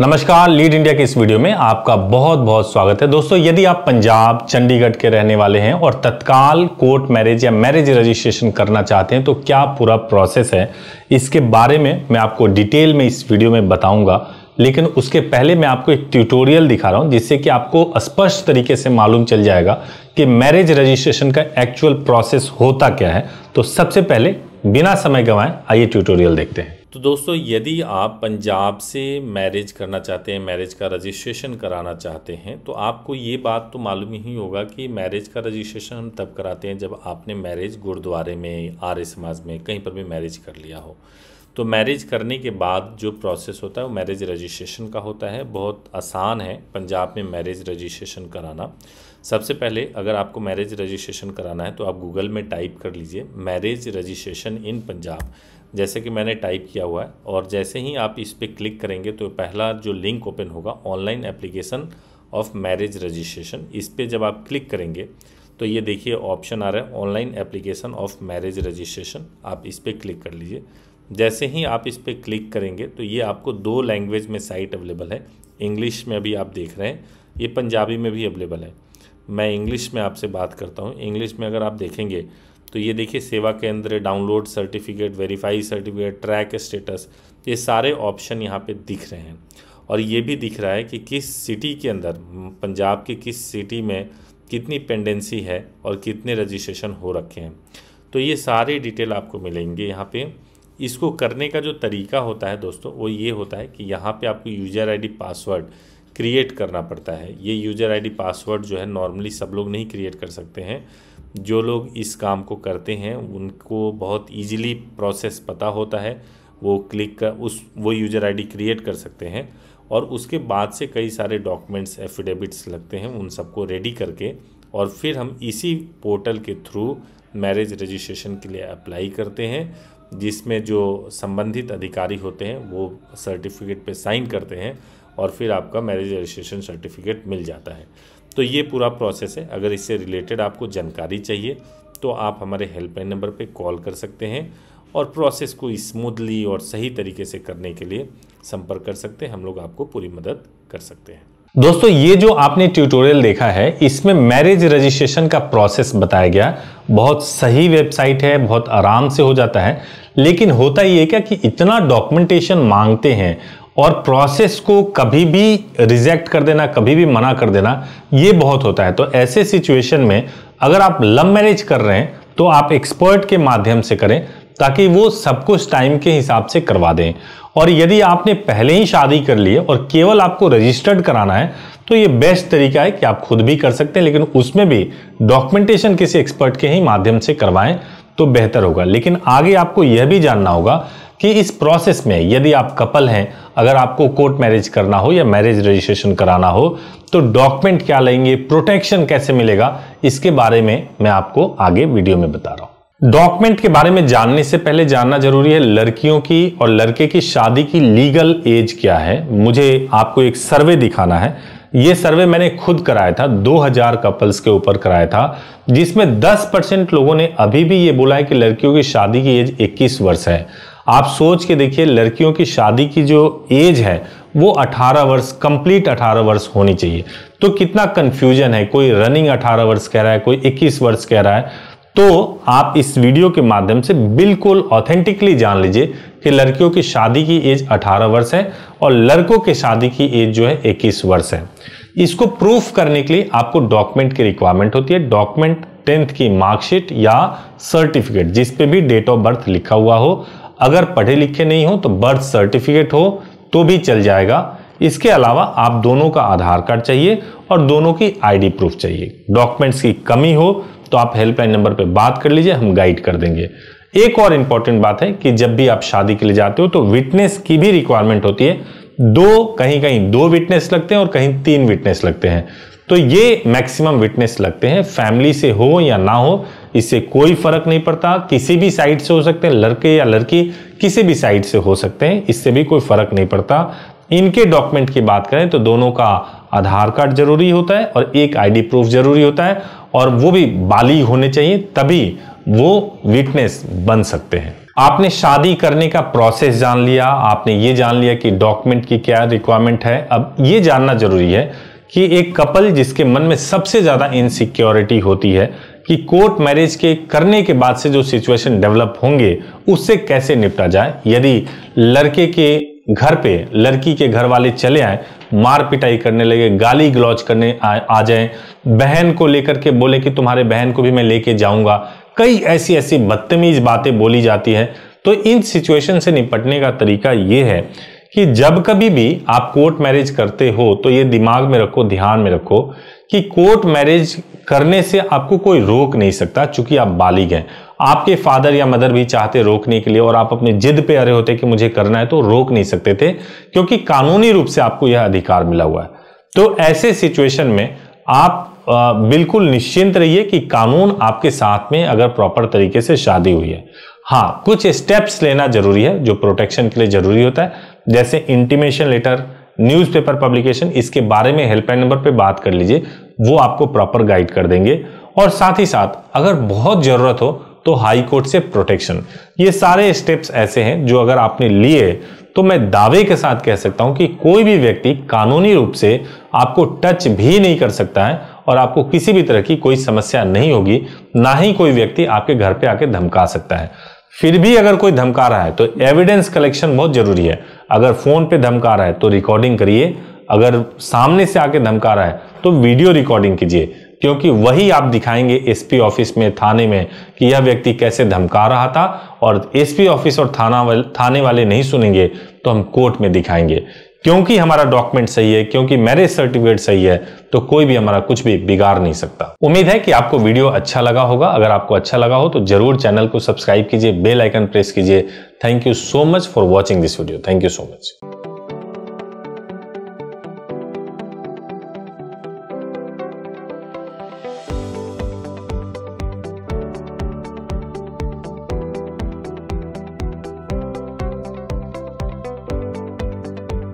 नमस्कार lead India के इस वीडियो में आपका बहुत बहुत स्वागत है दोस्तों यदि आप पंजाब चंडीगढ़ के रहने वाले हैं और तत्काल कोर्ट मैरिज या मैरिज रजिस्ट्रेशन करना चाहते हैं तो क्या पूरा प्रोसेस है इसके बारे में मैं आपको डिटेल में इस वीडियो में बताऊंगा लेकिन उसके पहले मैं आपको एक ट्यूटोरियल दिखा रहा हूं जिससे कि आपको स्पष्ट तरीके से मालूम चल जाएगा कि मैरिज रजिस्ट्रेशन का एक्चुअल प्रोसेस होता क्या है तो सबसे पहले बिना समय गंवाए आइए ट्यूटोरियल देखते हैं तो दोस्तों यदि आप पंजाब से मैरिज करना चाहते हैं मैरिज का रजिस्ट्रेशन कराना चाहते हैं तो आपको ये बात तो मालूम ही होगा कि मैरिज का रजिस्ट्रेशन हम तब कराते हैं जब आपने मैरिज गुरुद्वारे में आर्य समाज में कहीं पर भी मैरिज कर लिया हो तो मैरिज करने के बाद जो प्रोसेस होता है वो मैरिज रजिस्ट्रेशन का होता है बहुत आसान है पंजाब में मैरिज रजिस्ट्रेशन कराना सबसे पहले अगर आपको मैरिज रजिस्ट्रेशन कराना है तो आप गूगल में टाइप कर लीजिए मैरिज रजिस्ट्रेशन इन पंजाब जैसे कि मैंने टाइप किया हुआ है और जैसे ही आप इस पर क्लिक करेंगे तो पहला जो लिंक ओपन होगा online application of marriage registration इस पर जब आप क्लिक करेंगे तो ये देखिए ऑप्शन आ रहा है online application of marriage registration आप इस पर क्लिक कर लीजिए जैसे ही आप इस पर क्लिक करेंगे तो ये आपको दो लैंग्वेज में साइट अवेलेबल है इंग्लिश में अभी आप देख रहे हैं ये पंजाबी में भी अवेलेबल है मैं इंग्लिश में आपसे बात करता हूँ इंग्लिश में अगर आप देखेंगे तो ये देखिए सेवा केंद्र download certificate verify certificate track status ये सारे ऑप्शन यहाँ पे दिख रहे हैं और ये भी दिख रहा है कि किस सिटी के अंदर पंजाब के किस सिटी में कितनी पेंडेंसी है और कितने रजिस्ट्रेशन हो रखे हैं तो ये सारे डिटेल आपको मिलेंगे यहाँ पर इसको करने का जो तरीका होता है दोस्तों वो ये होता है कि यहाँ पे आपको यूजर आईडी पासवर्ड क्रिएट करना पड़ता है ये यूजर आईडी पासवर्ड जो है नॉर्मली सब लोग नहीं क्रिएट कर सकते हैं जो लोग इस काम को करते हैं उनको बहुत इजीली प्रोसेस पता होता है वो क्लिक कर उस वो यूजर आईडी क्रिएट कर सकते हैं और उसके बाद से कई सारे डॉक्यूमेंट्स एफिडेविट्स लगते हैं उन सबको रेडी करके और फिर हम इसी पोर्टल के थ्रू मैरिज रजिस्ट्रेशन के लिए अप्लाई करते हैं जिसमें जो संबंधित अधिकारी होते हैं वो सर्टिफिकेट पे साइन करते हैं और फिर आपका मैरिज रजिस्ट्रेशन सर्टिफिकेट मिल जाता है तो ये पूरा प्रोसेस है अगर इससे रिलेटेड आपको जानकारी चाहिए तो आप हमारे हेल्पलाइन नंबर पे कॉल कर सकते हैं और प्रोसेस को स्मूथली और सही तरीके से करने के लिए संपर्क कर सकते हैं हम लोग आपको पूरी मदद कर सकते हैं दोस्तों ये जो आपने ट्यूटोरियल देखा है इसमें मैरिज रजिस्ट्रेशन का प्रोसेस बताया गया बहुत सही वेबसाइट है बहुत आराम से हो जाता है लेकिन होता ये क्या कि इतना डॉक्यूमेंटेशन मांगते हैं और प्रोसेस को कभी भी रिजेक्ट कर देना कभी भी मना कर देना ये बहुत होता है तो ऐसे सिचुएशन में अगर आप लव मैरिज कर रहे हैं तो आप एक्सपर्ट के माध्यम से करें ताकि वो सब कुछ टाइम के हिसाब से करवा दें और यदि आपने पहले ही शादी कर ली है और केवल आपको रजिस्टर्ड कराना है तो ये बेस्ट तरीका है कि आप खुद भी कर सकते हैं लेकिन उसमें भी डॉक्यूमेंटेशन किसी एक्सपर्ट के ही माध्यम से करवाएं तो बेहतर होगा लेकिन आगे आपको यह भी जानना होगा कि इस प्रोसेस में यदि आप कपल हैं अगर आपको कोर्ट मैरिज करना हो या मैरिज रजिस्ट्रेशन कराना हो तो डॉक्यूमेंट क्या लेंगे प्रोटेक्शन कैसे मिलेगा इसके बारे में मैं आपको आगे वीडियो में बता रहा हूँ डॉक्यूमेंट के बारे में जानने से पहले जानना जरूरी है लड़कियों की और लड़के की शादी की लीगल एज क्या है मुझे आपको एक सर्वे दिखाना है ये सर्वे मैंने खुद कराया था 2000 कपल्स के ऊपर कराया था जिसमें 10 परसेंट लोगों ने अभी भी ये बोला है कि लड़कियों की शादी की एज 21 वर्ष है आप सोच के देखिए लड़कियों की शादी की जो एज है वो 18 वर्ष कंप्लीट 18 वर्ष होनी चाहिए तो कितना कंफ्यूजन है कोई रनिंग 18 वर्ष कह रहा है कोई 21 वर्ष कह रहा है तो आप इस वीडियो के माध्यम से बिल्कुल ऑथेंटिकली जान लीजिए कि लड़कियों की शादी की एज 18 वर्ष है और लड़कों की शादी की एज जो है 21 वर्ष है इसको प्रूफ करने के लिए आपको डॉक्यूमेंट की रिक्वायरमेंट होती है डॉक्यूमेंट टेंथ की मार्कशीट या सर्टिफिकेट जिस पे भी डेट ऑफ बर्थ लिखा हुआ हो अगर पढ़े लिखे नहीं हो तो बर्थ सर्टिफिकेट हो तो भी चल जाएगा इसके अलावा आप दोनों का आधार कार्ड चाहिए और दोनों की आईडी प्रूफ चाहिए डॉक्यूमेंट्स की कमी हो तो आप हेल्पलाइन नंबर पर बात कर लीजिए हम गाइड कर देंगे एक और इंपॉर्टेंट बात है कि जब भी आप शादी के लिए जाते हो तो विटनेस की भी रिक्वायरमेंट होती है दो कहीं कहीं दो विटनेस लगते हैं और कहीं तीन विटनेस लगते हैं तो ये मैक्सिमम विटनेस लगते हैं फैमिली से हो या ना हो इससे कोई फर्क नहीं पड़ता किसी भी साइड से हो सकते हैं लड़के या लड़की किसी भी साइड से हो सकते हैं इससे भी कोई फर्क नहीं पड़ता इनके डॉक्यूमेंट की बात करें तो दोनों का आधार कार्ड जरूरी होता है और एक आईडी प्रूफ जरूरी होता है और वो भी बाली होने चाहिए तभी वो वीकनेस बन सकते हैं आपने शादी करने का प्रोसेस जान लिया आपने ये जान लिया कि डॉक्यूमेंट की क्या रिक्वायरमेंट है अब ये जानना जरूरी है कि एक कपल जिसके मन में सबसे ज़्यादा इनसिक्योरिटी होती है कि कोर्ट मैरिज के करने के बाद से जो सिचुएशन डेवलप होंगे उससे कैसे निपटा जाए यदि लड़के के घर पे लड़की के घर वाले चले आए मार पिटाई करने लगे गाली गलौज करने आ, आ जाए बहन को लेकर के बोले कि तुम्हारे बहन को भी मैं लेके जाऊंगा कई ऐसी ऐसी बदतमीज बातें बोली जाती है तो इन सिचुएशन से निपटने का तरीका ये है कि जब कभी भी आप कोर्ट मैरिज करते हो तो ये दिमाग में रखो ध्यान में रखो कि कोर्ट मैरिज करने से आपको कोई रोक नहीं सकता चूंकि आप बालिग हैं आपके फादर या मदर भी चाहते रोकने के लिए और आप अपने जिद पे अरे होते कि मुझे करना है तो रोक नहीं सकते थे क्योंकि कानूनी रूप से आपको यह अधिकार मिला हुआ है तो ऐसे सिचुएशन में आप आ, बिल्कुल निश्चिंत रहिए कि कानून आपके साथ में अगर प्रॉपर तरीके से शादी हुई है हाँ कुछ स्टेप्स लेना जरूरी है जो प्रोटेक्शन के लिए जरूरी होता है जैसे इंटीमेशन लेटर न्यूज़पेपर पब्लिकेशन इसके बारे में हेल्पलाइन नंबर पे बात कर लीजिए वो आपको प्रॉपर गाइड कर देंगे और साथ ही साथ अगर बहुत ज़रूरत हो तो हाई कोर्ट से प्रोटेक्शन ये सारे स्टेप्स ऐसे हैं जो अगर आपने लिए तो मैं दावे के साथ कह सकता हूं कि कोई भी व्यक्ति कानूनी रूप से आपको टच भी नहीं कर सकता है और आपको किसी भी तरह की कोई समस्या नहीं होगी ना ही कोई व्यक्ति आपके घर पे आके धमका सकता है फिर भी अगर कोई धमका रहा है तो एविडेंस कलेक्शन बहुत जरूरी है अगर फोन पे धमका रहा है तो रिकॉर्डिंग करिए अगर सामने से आके धमका रहा है तो वीडियो रिकॉर्डिंग कीजिए क्योंकि वही आप दिखाएंगे एसपी ऑफिस में थाने में कि यह व्यक्ति कैसे धमका रहा था और एसपी ऑफिस और थाना वाल, थाने वाले नहीं सुनेंगे तो हम कोर्ट में दिखाएंगे क्योंकि हमारा डॉक्यूमेंट सही है क्योंकि मैरिज सर्टिफिकेट सही है तो कोई भी हमारा कुछ भी बिगाड़ नहीं सकता उम्मीद है कि आपको वीडियो अच्छा लगा होगा अगर आपको अच्छा लगा हो तो जरूर चैनल को सब्सक्राइब कीजिए बेल आइकन प्रेस कीजिए thank you so much for watching this video thank you so much